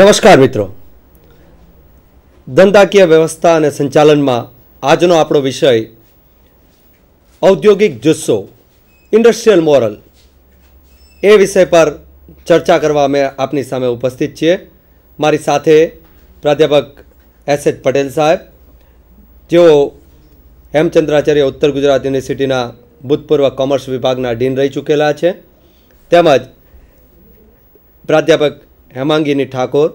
નમસ્કાર મિત્રો ધંધાકીય વ્યવસ્થા અને સંચાલનમાં આજનો આપણો વિષય ઔદ્યોગિક જુસ્સો ઇન્ડસ્ટ્રીયલ મોરલ એ વિષય પર ચર્ચા કરવા અમે આપની સામે ઉપસ્થિત છીએ મારી સાથે પ્રાધ્યાપક એસ એચ પટેલ સાહેબ જેઓ હેમચંદ્રાચાર્ય ઉત્તર ગુજરાત યુનિવર્સિટીના ભૂતપૂર્વ કોમર્સ વિભાગના ડીન રહી ચૂકેલા છે તેમજ પ્રાધ્યાપક Hemangini Thakor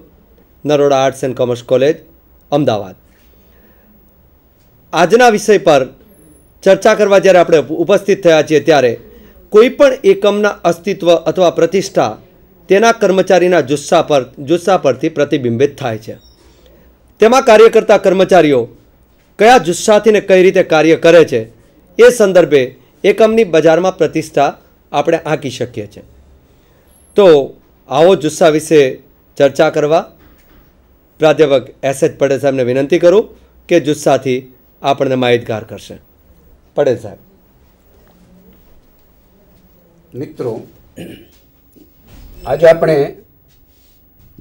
Naroda arts and commerce college Ahmedabad આજના વિષય પર ચર્ચા કરવા જ્યારે આપણે ઉપસ્થિત થયા છીએ ત્યારે કોઈ પણ એકમના અસ્તિત્વ અથવા પ્રતિષ્ઠા તેના કર્મચારીના જુસ્સા પર જુસ્સા પરથી પ્રતિબિંબિત થાય છે તેમાં કાર્ય કરતા કર્મચારીઓ કયા જુસ્સાથી ને કઈ રીતે કાર્ય કરે છે એ સંદર્ભે એકમની બજારમાં પ્રતિષ્ઠા આપણે આંકી શકીએ છીએ તો આવો જુસ્સા વિશે ચર્ચા કરવા પ્રાધ્યાપક એસ એચ પટેલ સાહેબને વિનંતી કરું કે જુસ્સાથી આપણને માહિતગાર કરશે પટેલ સાહેબ મિત્રો આજે આપણે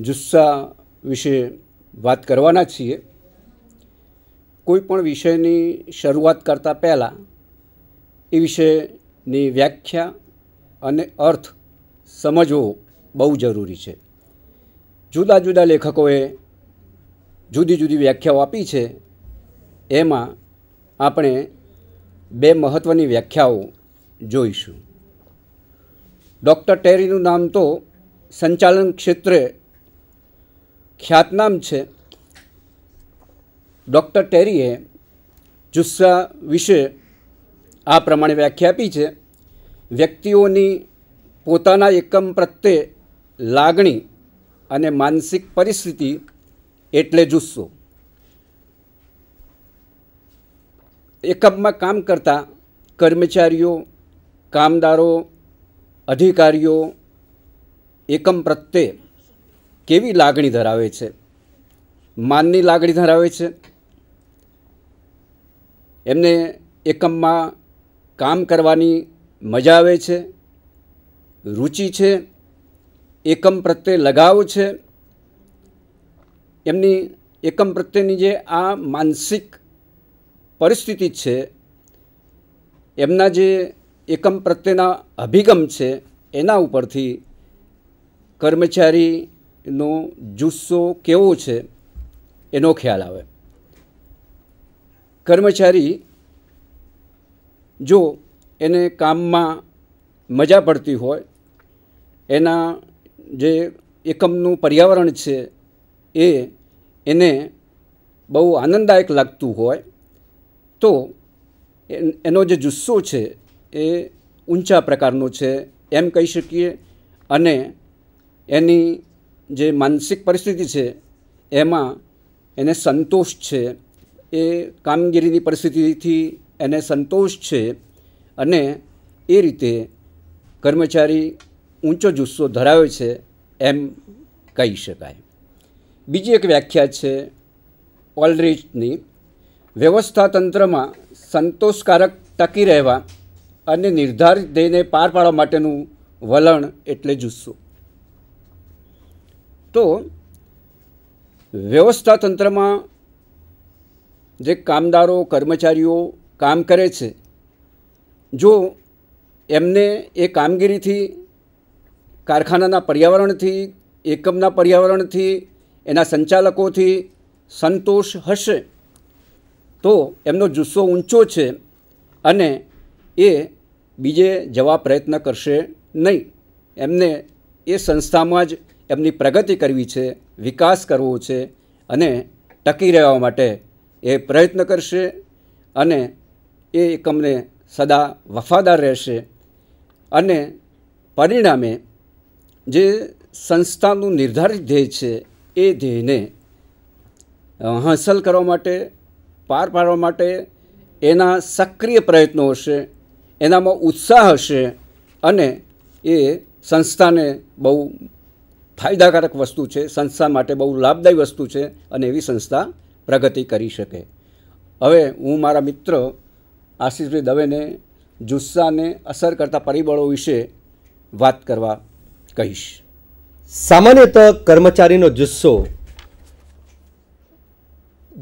જુસ્સા વિશે વાત કરવાના છીએ કોઈ પણ વિષયની શરૂઆત કરતાં પહેલાં એ વિષયની વ્યાખ્યા અને અર્થ સમજવો બહુ જરૂરી છે જુદા જુદા લેખકોએ જુદી જુદી વ્યાખ્યાઓ આપી છે એમાં આપણે બે મહત્ત્વની વ્યાખ્યાઓ જોઈશું ડૉક્ટર ટેરીનું નામ તો સંચાલન ક્ષેત્રે ખ્યાતનામ છે ડૉક્ટર ટેરીએ જુસ્સા વિશે આ પ્રમાણે વ્યાખ્યા આપી છે વ્યક્તિઓની પોતાના એકમ પ્રત્યે લાગણી અને માનસિક પરિસ્થિતિ એટલે જુસ્સો એકમમાં કામ કરતા કર્મચારીઓ કામદારો અધિકારીઓ એકમ પ્રત્યે કેવી લાગણી ધરાવે છે માનની લાગણી ધરાવે છે એમને એકમમાં કામ કરવાની મજા આવે છે રુચિ છે એકમ પ્રત્યે લગાવ છે એમની એકમ પ્રત્યેની જે આ માનસિક પરિસ્થિતિ છે એમના જે એકમ પ્રત્યેના અભિગમ છે એના ઉપરથી કર્મચારીનો જુસ્સો કેવો છે એનો ખ્યાલ આવે કર્મચારી જો એને કામમાં મજા પડતી હોય એના જે એકમનું પર્યાવરણ છે એ એને બહુ આનંદદાયક લાગતું હોય તો એનો જે જુસ્સો છે એ ઊંચા પ્રકારનો છે એમ કહી શકીએ અને એની જે માનસિક પરિસ્થિતિ છે એમાં એને સંતોષ છે એ કામગીરીની પરિસ્થિતિથી એને સંતોષ છે અને એ રીતે કર્મચારી ઊંચો જુસ્સો ધરાવે છે એમ કહી શકાય બીજી એક વ્યાખ્યા છે ઓલરીચની વ્યવસ્થાતંત્રમાં સંતોષકારક ટકી રહેવા અને નિર્ધારિત ધ્યેયને પાર પાડવા માટેનું વલણ એટલે જુસ્સો તો વ્યવસ્થાતંત્રમાં જે કામદારો કર્મચારીઓ કામ કરે છે જો એમને એ કામગીરીથી કારખાનાના પર્યાવરણથી એકમના પર્યાવરણથી એના સંચાલકોથી સંતોષ હશે તો એમનો જુસ્સો ઊંચો છે અને એ બીજે જવા પ્રયત્ન કરશે નહીં એમને એ સંસ્થામાં જ એમની પ્રગતિ કરવી છે વિકાસ કરવો છે અને ટકી રહેવા માટે એ પ્રયત્ન કરશે અને એ એકમને સદા વફાદાર રહેશે અને પરિણામે જે સંસ્થાનું નિર્ધારિત ધ્યેય છે એ ધ્યેયને હાંસલ કરવા માટે પાર પાડવા માટે એના સક્રિય પ્રયત્નો હશે એનામાં ઉત્સાહ હશે અને એ સંસ્થાને બહુ ફાયદાકારક વસ્તુ છે સંસ્થા માટે બહુ લાભદાયી વસ્તુ છે અને એવી સંસ્થા પ્રગતિ કરી શકે હવે હું મારા મિત્ર આશીષભાઈ દવેને જુસ્સાને અસર કરતા પરિબળો વિશે વાત કરવા કહીશ સામાન્યતઃ કર્મચારીનો જુસ્સો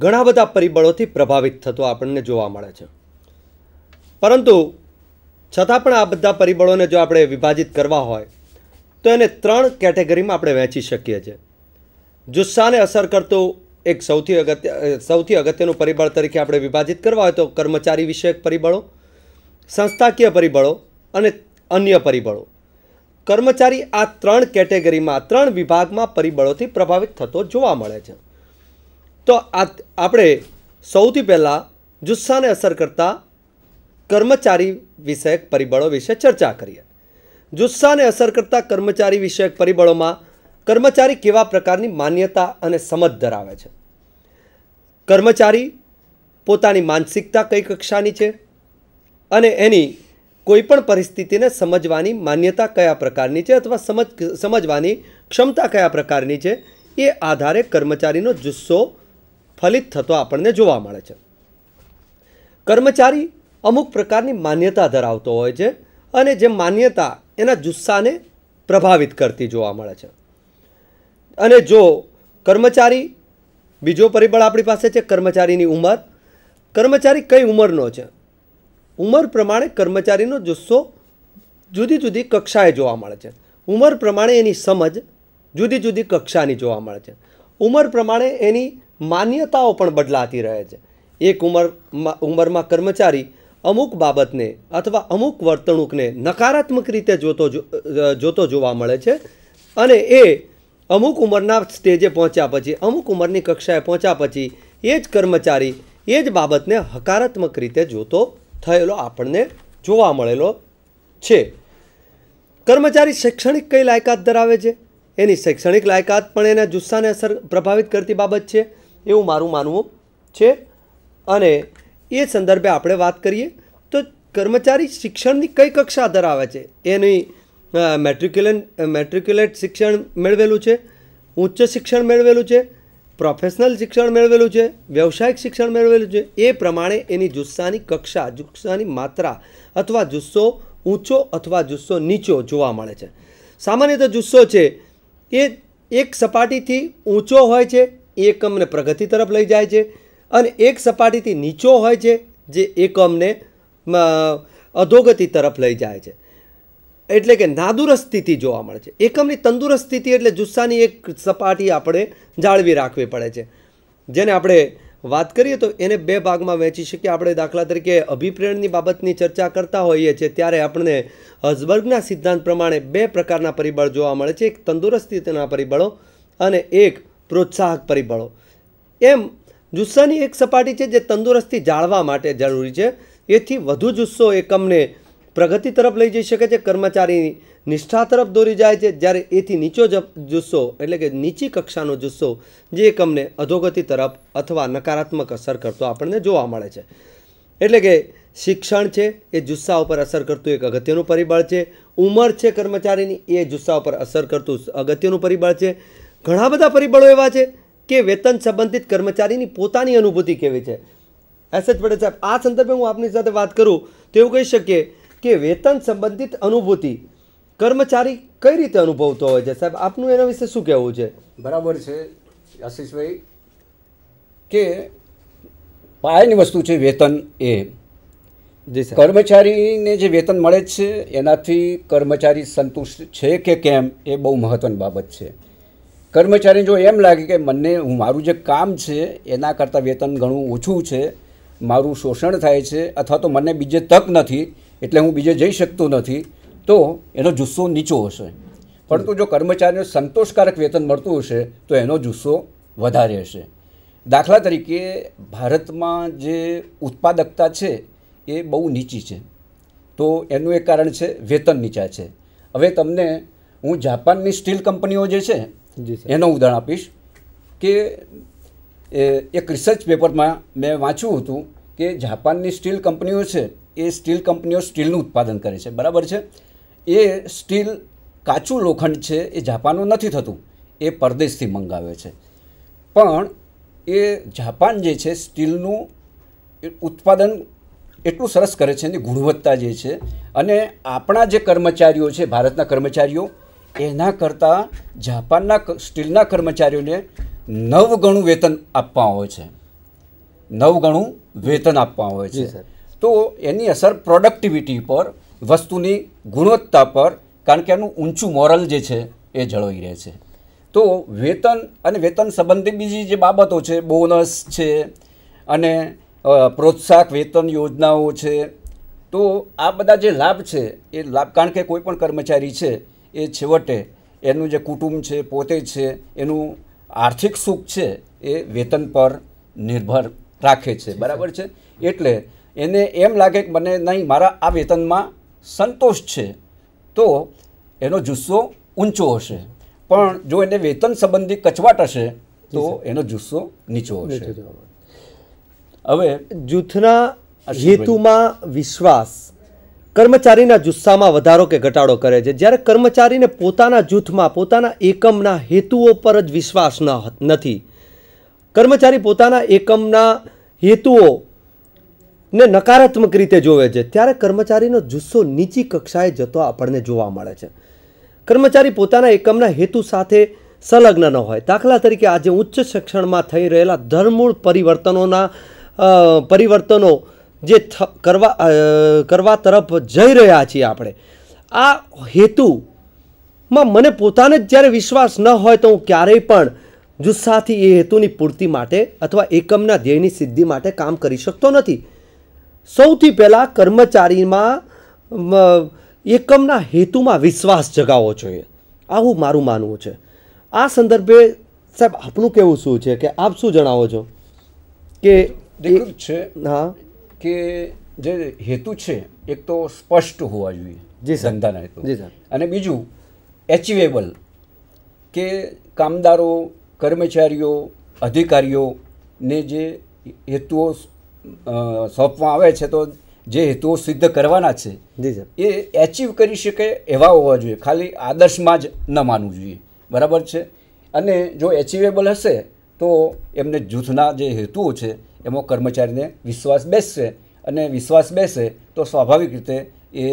ઘણા બધા પરિબળોથી પ્રભાવિત થતો આપણને જોવા મળે છે પરંતુ છતાં પણ આ બધા પરિબળોને જો આપણે વિભાજિત કરવા હોય તો એને ત્રણ કેટેગરીમાં આપણે વહેંચી શકીએ છીએ જુસ્સાને અસર કરતું એક સૌથી અગત્ય સૌથી અગત્યનું પરિબળ તરીકે આપણે વિભાજિત કરવા હોય તો કર્મચારી વિષયક પરિબળો સંસ્થાકીય પરિબળો અને અન્ય પરિબળો કર્મચારી આ ત્રણ કેટેગરીમાં ત્રણ વિભાગમાં પરિબળોથી પ્રભાવિત થતો જોવા મળે છે તો આ આપણે સૌથી પહેલાં જુસ્સાને અસર કરતા કર્મચારી વિષયક પરિબળો વિશે ચર્ચા કરીએ જુસ્સાને અસર કરતા કર્મચારી વિષયક પરિબળોમાં કર્મચારી કેવા પ્રકારની માન્યતા અને સમજ ધરાવે છે કર્મચારી પોતાની માનસિકતા કઈ કક્ષાની છે અને એની કોઈપણ પરિસ્થિતિને સમજવાની માન્યતા કયા પ્રકારની છે અથવા સમજ સમજવાની ક્ષમતા કયા પ્રકારની છે એ આધારે કર્મચારીનો જુસ્સો ફલિત થતો આપણને જોવા મળે છે કર્મચારી અમુક પ્રકારની માન્યતા ધરાવતો હોય છે અને જે માન્યતા એના જુસ્સાને પ્રભાવિત કરતી જોવા મળે છે અને જો કર્મચારી બીજો પરિબળ આપણી પાસે છે કર્મચારીની ઉંમર કર્મચારી કઈ ઉંમરનો છે ઉંમર પ્રમાણે કર્મચારીનો જુસ્સો જુદી જુદી કક્ષાએ જોવા મળે છે ઉંમર પ્રમાણે એની સમજ જુદી જુદી કક્ષાની જોવા મળે છે ઉંમર પ્રમાણે એની માન્યતાઓ પણ બદલાતી રહે છે એક ઉંમર ઉંમરમાં કર્મચારી અમુક બાબતને અથવા અમુક વર્તણૂકને નકારાત્મક રીતે જોતો જોતો જોવા મળે છે અને એ અમુક ઉંમરના સ્ટેજે પહોંચ્યા પછી અમુક ઉંમરની કક્ષાએ પહોંચ્યા પછી એ જ કર્મચારી એ જ બાબતને હકારાત્મક રીતે જોતો થયેલો આપણને જોવા મળેલો છે કર્મચારી શૈક્ષણિક કઈ લાયકાત ધરાવે છે એની શૈક્ષણિક લાયકાત પણ એના જુસ્સાને અસર પ્રભાવિત કરતી બાબત છે એવું મારું માનવું છે અને એ સંદર્ભે આપણે વાત કરીએ તો કર્મચારી શિક્ષણની કઈ કક્ષા ધરાવે છે એની મેટ્રિક્યુલેન મેટ્રિક્યુલેટ શિક્ષણ મેળવેલું છે ઉચ્ચ શિક્ષણ મેળવેલું છે પ્રોફેશનલ શિક્ષણ મેળવેલું છે વ્યવસાયિક શિક્ષણ મેળવેલું છે એ પ્રમાણે એની જુસ્સાની કક્ષા જુસ્સાની માત્રા અથવા જુસ્સો ઊંચો અથવા જુસ્સો નીચો જોવા મળે છે સામાન્ય તો જુસ્સો છે એ એક સપાટીથી ઊંચો હોય છે એ એકમને પ્રગતિ તરફ લઈ જાય છે અને એક સપાટીથી નીચો હોય છે જે એકમને અધોગતિ તરફ લઈ જાય છે એટલે કે નાદુરસ્ત સ્થિતિ જોવા મળે છે એકમની તંદુરસ્ત સ્થિતિ એટલે જુસ્સાની એક સપાટી આપણે જાળવી રાખવી પડે છે જેને આપણે વાત કરીએ તો એને બે ભાગમાં વહેંચી શકીએ આપણે દાખલા તરીકે અભિપ્રેરણની બાબતની ચર્ચા કરતા હોઈએ છીએ ત્યારે આપણને હઝબર્ગના સિદ્ધાંત પ્રમાણે બે પ્રકારના પરિબળ જોવા મળે છે એક તંદુરસ્ત સ્થિતિના પરિબળો અને એક પ્રોત્સાહક પરિબળો એમ જુસ્સાની એક સપાટી છે જે તંદુરસ્તી જાળવા માટે જરૂરી છે એથી વધુ જુસ્સો એકમને પ્રગતિ તરફ લઈ જઈ શકે છે કર્મચારીની નિષ્ઠા તરફ દોરી જાય છે જ્યારે એથી નીચો જુસ્સો એટલે કે નીચી કક્ષાનો જુસ્સો જે એકમને અધોગતિ તરફ અથવા નકારાત્મક અસર કરતો આપણને જોવા મળે છે એટલે કે શિક્ષણ છે એ જુસ્સા ઉપર અસર કરતું એક અગત્યનું પરિબળ છે ઉંમર છે કર્મચારીની એ જુસ્સા ઉપર અસર કરતું અગત્યનું પરિબળ છે ઘણા બધા પરિબળો એવા છે કે વેતન સંબંધિત કર્મચારીની પોતાની અનુભૂતિ કેવી છે એસ એચ પટેલ સાહેબ આ સંદર્ભે હું આપની સાથે વાત કરું તો એવું કહી શકીએ કે વેતન સંબંધિત અનુભૂતિ કર્મચારી કઈ રીતે અનુભવતો હોય છે સાહેબ આપનું એના વિશે શું કહેવું છે બરાબર છે આશીષભાઈ કે પાયાની વસ્તુ છે વેતન એ કર્મચારીને જે વેતન મળે છે એનાથી કર્મચારી સંતુષ્ટ છે કે કેમ એ બહુ મહત્ત્વની બાબત છે કર્મચારીને જો એમ લાગે કે મને હું મારું જે કામ છે એના કરતાં વેતન ઘણું ઓછું છે મારું શોષણ થાય છે અથવા તો મને બીજે તક નથી એટલે હું બીજે જઈ શકતો નથી તો એનો જુસ્સો નીચો હશે પરંતુ જો કર્મચારીને સંતોષકારક વેતન મળતું હશે તો એનો જુસ્સો વધારે હશે દાખલા તરીકે ભારતમાં જે ઉત્પાદકતા છે એ બહુ નીચી છે તો એનું એક કારણ છે વેતન નીચા છે હવે તમને હું જાપાનની સ્ટીલ કંપનીઓ જે છે એનો ઉદાહરણ આપીશ કે એક રિસર્ચ પેપરમાં મેં વાંચ્યું હતું કે જાપાનની સ્ટીલ કંપનીઓ છે એ સ્ટીલ કંપનીઓ સ્ટીલનું ઉત્પાદન કરે છે બરાબર છે એ સ્ટીલ કાચું લોખંડ છે એ જાપાનનું નથી થતું એ પરદેશથી મંગાવે છે પણ એ જાપાન જે છે સ્ટીલનું ઉત્પાદન એટલું સરસ કરે છે એની ગુણવત્તા જે છે અને આપણા જે કર્મચારીઓ છે ભારતના કર્મચારીઓ એના કરતાં જાપાનના સ્ટીલના કર્મચારીઓને નવ ગણું વેતન આપવા હોય છે નવ ગણું વેતન આપવા હોય છે સર તો એની અસર પ્રોડક્ટિવિટી પર વસ્તુની ગુણવત્તા પર કારણ કે એનું ઊંચું મોરલ જે છે એ જળવાઈ રહે છે તો વેતન અને વેતન સંબંધિત બીજી જે બાબતો છે બોનસ છે અને પ્રોત્સાહક વેતન યોજનાઓ છે તો આ બધા જે લાભ છે એ લાભ કારણ કે કોઈ પણ કર્મચારી છે એ છેવટે એનું જે કુટુંબ છે પોતે છે એનું આર્થિક સુખ છે એ વેતન પર નિર્ભર રાખે છે બરાબર છે એટલે એને એમ લાગે કે મને નહીં મારા આ વેતનમાં સંતોષ છે તો એનો જુસ્સો ઊંચો હશે પણ જો એને વેતન સંબંધી કચવાટ હશે તો એનો જુસ્સો નીચો હશે હવે જૂથના હેતુમાં વિશ્વાસ કર્મચારીના જુસ્સામાં વધારો કે ઘટાડો કરે છે જ્યારે કર્મચારીને પોતાના જૂથમાં પોતાના એકમના હેતુઓ પર જ વિશ્વાસ ન નથી કર્મચારી પોતાના એકમના હેતુઓ ને નકારાત્મક રીતે જોવે છે ત્યારે કર્મચારીનો જુસ્સો નીચી કક્ષાએ જતો આપણને જોવા મળે છે કર્મચારી પોતાના એકમના હેતુ સાથે સંલગ્ન ન હોય દાખલા તરીકે આજે ઉચ્ચ શિક્ષણમાં થઈ રહેલા ધરમૂળ પરિવર્તનોના પરિવર્તનો જે કરવા કરવા તરફ જઈ રહ્યા છીએ આપણે આ હેતુમાં મને પોતાને જ જ્યારે વિશ્વાસ ન હોય તો હું ક્યારેય પણ જુસ્સાથી એ હેતુની પૂર્તિ માટે અથવા એકમના ધ્યેયની સિદ્ધિ માટે કામ કરી શકતો નથી સૌથી પહેલાં કર્મચારીમાં એકમના હેતુમાં વિશ્વાસ જગાવવો જોઈએ આવું મારું માનવું છે આ સંદર્ભે સાહેબ આપનું કેવું શું છે કે આપ શું જણાવો છો કે છે હા કે જે હેતુ છે એક તો સ્પષ્ટ હોવા જોઈએ જે ધંધાના હેતુ જી સર અને બીજું એચિવેબલ કે કામદારો કર્મચારીઓ અધિકારીઓને જે હેતુઓ સોંપવામાં આવે છે તો જે હેતુઓ સિદ્ધ કરવાના છે એ એચીવ કરી શકે એવા હોવા જોઈએ ખાલી આદર્શમાં જ ન માનવું જોઈએ બરાબર છે અને જો એચિવેબલ હશે તો એમને જૂથના જે હેતુઓ છે એમાં કર્મચારીને વિશ્વાસ બેસશે અને વિશ્વાસ બેસે તો સ્વાભાવિક રીતે એ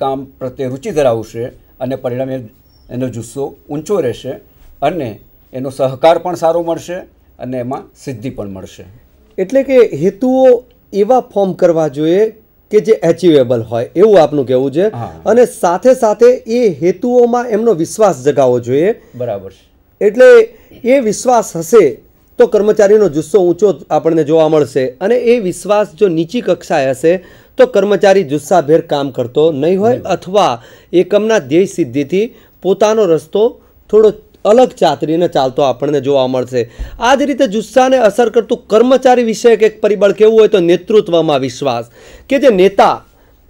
કામ પ્રત્યે રુચિ ધરાવશે અને પરિણામે એનો જુસ્સો ઊંચો રહેશે અને એનો સહકાર પણ સારો મળશે અને એમાં સિદ્ધિ પણ મળશે એટલે કે હેતુઓ એવા ફોર્મ કરવા જોઈએ કે જે એચિવેબલ હોય એવું આપનું કહેવું છે અને સાથે સાથે એ હેતુઓમાં એમનો વિશ્વાસ જગાવવો જોઈએ બરાબર એટલે એ વિશ્વાસ હશે તો કર્મચારીનો જુસ્સો ઊંચો આપણને જોવા મળશે અને એ વિશ્વાસ જો નીચી કક્ષાએ હશે તો કર્મચારી જુસ્સાભેર કામ કરતો નહીં હોય અથવા એકમના ધ્યેય સિદ્ધિથી પોતાનો રસ્તો થોડો અલગ ચાતરીને ચાલતો આપણને જોવા મળશે આ જ રીતે જુસ્સાને અસર કરતું કર્મચારી વિષયક એક પરિબળ કેવું હોય તો નેતૃત્વમાં વિશ્વાસ કે જે નેતા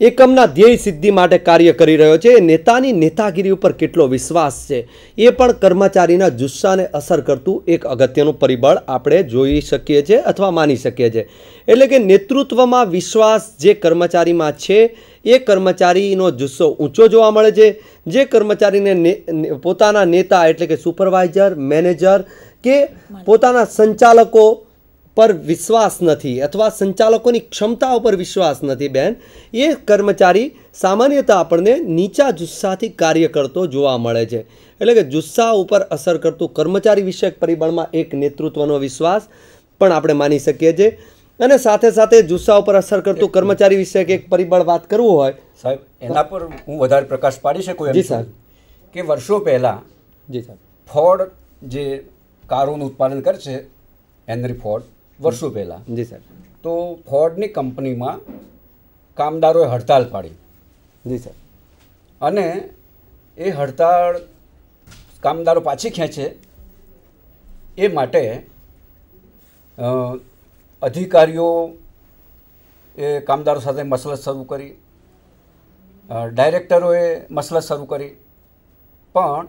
એકમના ધ્યેય સિદ્ધિ માટે કાર્ય કરી રહ્યો છે એ નેતાની નેતાગીરી ઉપર કેટલો વિશ્વાસ છે એ પણ કર્મચારીના જુસ્સાને અસર કરતું એક અગત્યનું પરિબળ આપણે જોઈ શકીએ છીએ અથવા માની શકીએ છીએ એટલે કે નેતૃત્વમાં વિશ્વાસ જે કર્મચારીમાં છે એ કર્મચારીનો જુસ્સો ઊંચો જોવા મળે છે જે કર્મચારીને પોતાના નેતા એટલે કે સુપરવાઇઝર મેનેજર કે પોતાના સંચાલકો પર વિશ્વાસ નથી અથવા સંચાલકોની ક્ષમતા ઉપર વિશ્વાસ નથી બેન એ કર્મચારી સામાન્યતા આપણને નીચા જુસ્સાથી કાર્ય કરતો જોવા મળે છે એટલે કે જુસ્સા ઉપર અસર કરતું કર્મચારી વિષયક પરિબળમાં એક નેતૃત્વનો વિશ્વાસ પણ આપણે માની શકીએ છીએ અને સાથે સાથે જુસ્સા ઉપર અસર કરતું કર્મચારી વિશે એક પરિબળ વાત કરવું હોય સાહેબ એના પર હું વધારે પ્રકાશ પાડી શકું જી સાહેબ કે વર્ષો પહેલાં જી સાહેબ ફોર્ડ જે કારોનું ઉત્પાદન કરશે છે હેનરી ફોર્ડ વર્ષો પહેલાં જી સર તો ફોર્ડની કંપનીમાં કામદારોએ હડતાલ પાડી જી સર અને એ હડતાળ કામદારો પાછી ખેંચે એ માટે અધિકારીઓ એ કામદારો સાથે મસલત શરૂ કરી ડાયરેક્ટરોએ મસલત શરૂ કરી પણ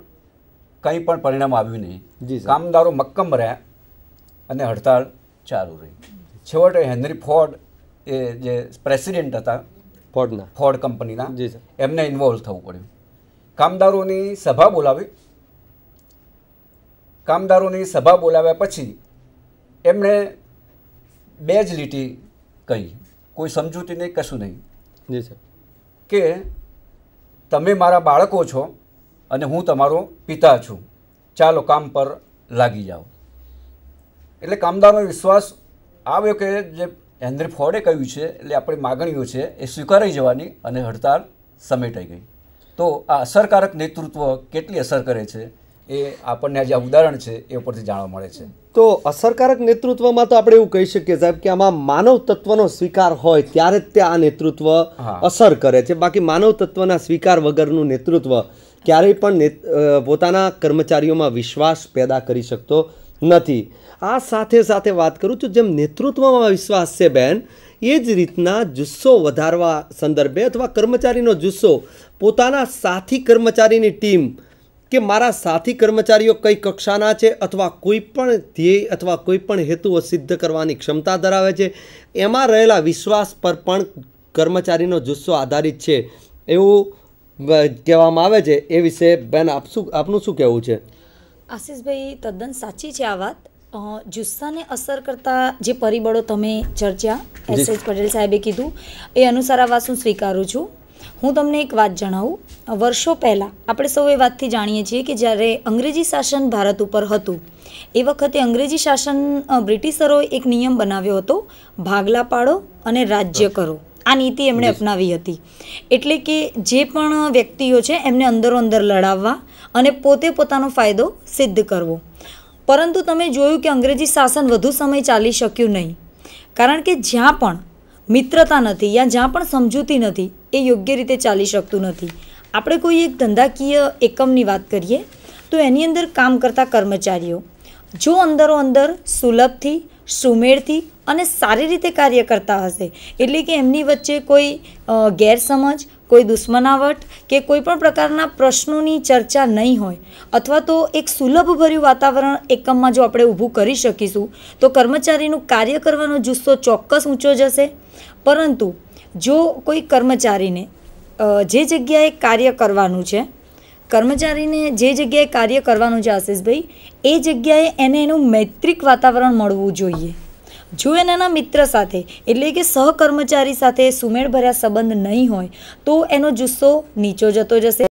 કંઈ પણ પરિણામ આવ્યું નહીં જી કામદારો મક્કમ રહ્યા અને હડતાળ ચાલુ રહી છેવટે હેનરી ફોર્ડ એ જે પ્રેસિડેન્ટ હતા ફોર્ડના ફોર્ડ કંપનીના એમને ઇન્વોલ્વ થવું પડ્યું કામદારોની સભા બોલાવી કામદારોની સભા બોલાવ્યા પછી એમણે બે જ લીટી કહી કોઈ સમજૂતી નહીં કશું નહીં જી સર કે તમે મારા બાળકો છો અને હું તમારો પિતા છું ચાલો કામ પર લાગી જાઓ એટલે કામદારનો વિશ્વાસ આવ્યો કે જે હેન્દ્રી ફોર્ડે કહ્યું છે એટલે આપણી માગણીઓ છે એ સ્વીકારાઈ જવાની અને હડતાળ સમેટાઈ ગઈ તો આ અસરકારક નેતૃત્વ કેટલી અસર કરે છે એ આપણને આજે ઉદાહરણ છે એ ઉપરથી જાણવા મળે છે તો અસરકારક નેતૃત્વમાં તો આપણે એવું કહી શકીએ સાહેબ કે આમાં માનવ તત્વનો સ્વીકાર હોય ત્યારે જ તે આ નેતૃત્વ અસર કરે છે બાકી માનવ તત્વના સ્વીકાર વગરનું નેતૃત્વ ક્યારેય પણ પોતાના કર્મચારીઓમાં વિશ્વાસ પેદા કરી શકતો નથી આ સાથે સાથે વાત કરું છું જેમ નેતૃત્વમાં વિશ્વાસ છે બેન એ જ રીતના જુસ્સો વધારવા સંદર્ભે અથવા કર્મચારીનો જુસ્સો પોતાના સાથી કર્મચારીની ટીમ કે મારા સાથી કર્મચારીઓ કઈ કક્ષાના છે અથવા કોઈ પણ ધ્યેય અથવા કોઈ પણ હેતુઓ સિદ્ધ કરવાની ક્ષમતા ધરાવે છે એમાં રહેલા વિશ્વાસ પર પણ કર્મચારીનો જુસ્સો આધારિત છે એવું કહેવામાં આવે છે એ વિશે બેન આપ શું આપનું શું કહેવું છે આશીષભાઈ તદ્દન સાચી છે આ વાત જુસ્સાને અસર કરતા જે પરિબળો તમે ચર્ચા એસ એસ પટેલ સાહેબે કીધું એ અનુસાર આ વાત હું સ્વીકારું છું હું તમને એક વાત જણાવું વર્ષો પહેલાં આપણે સૌ એ વાતથી જાણીએ છીએ કે જ્યારે અંગ્રેજી શાસન ભારત ઉપર હતું એ વખતે અંગ્રેજી શાસન બ્રિટિશરોએ એક નિયમ બનાવ્યો હતો ભાગલા પાડો અને રાજ્ય કરો આ નીતિ એમણે અપનાવી હતી એટલે કે જે પણ વ્યક્તિઓ છે એમને અંદરો અંદર લડાવવા અને પોતે પોતાનો ફાયદો સિદ્ધ કરવો પરંતુ તમે જોયું કે અંગ્રેજી શાસન વધુ સમય ચાલી શક્યું નહીં કારણ કે જ્યાં પણ મિત્રતા નથી યા જ્યાં પણ સમજૂતી નથી એ યોગ્ય રીતે ચાલી શકતું નથી આપણે કોઈ એક ધંધાકીય એકમની વાત કરીએ તો એની અંદર કામ કરતા કર્મચારીઓ જો અંદરો અંદર સુલભથી સુમેળથી અને સારી રીતે કાર્ય કરતા હશે એટલે કે એમની વચ્ચે કોઈ ગેરસમજ કોઈ દુશ્મનાવટ કે કોઈ પણ પ્રકારના પ્રશ્નોની ચર્ચા નહીં હોય અથવા તો એક સુલભભર્યું વાતાવરણ એકમમાં જો આપણે ઊભું કરી શકીશું તો કર્મચારીનું કાર્ય કરવાનો જુસ્સો ચોક્કસ ઊંચો જશે પરંતુ જો કોઈ કર્મચારીને જે જગ્યાએ કાર્ય કરવાનું છે કર્મચારીને જે જગ્યાએ કાર્ય કરવાનું છે આશિષભાઈ એ જગ્યાએ એને એનું મૈત્રિક વાતાવરણ મળવું જોઈએ જો એના મિત્ર સાથે એટલે કે સહકર્મચારી સાથે સુમેળભર્યા સંબંધ નહીં હોય તો એનો જુસ્સો નીચો જતો જશે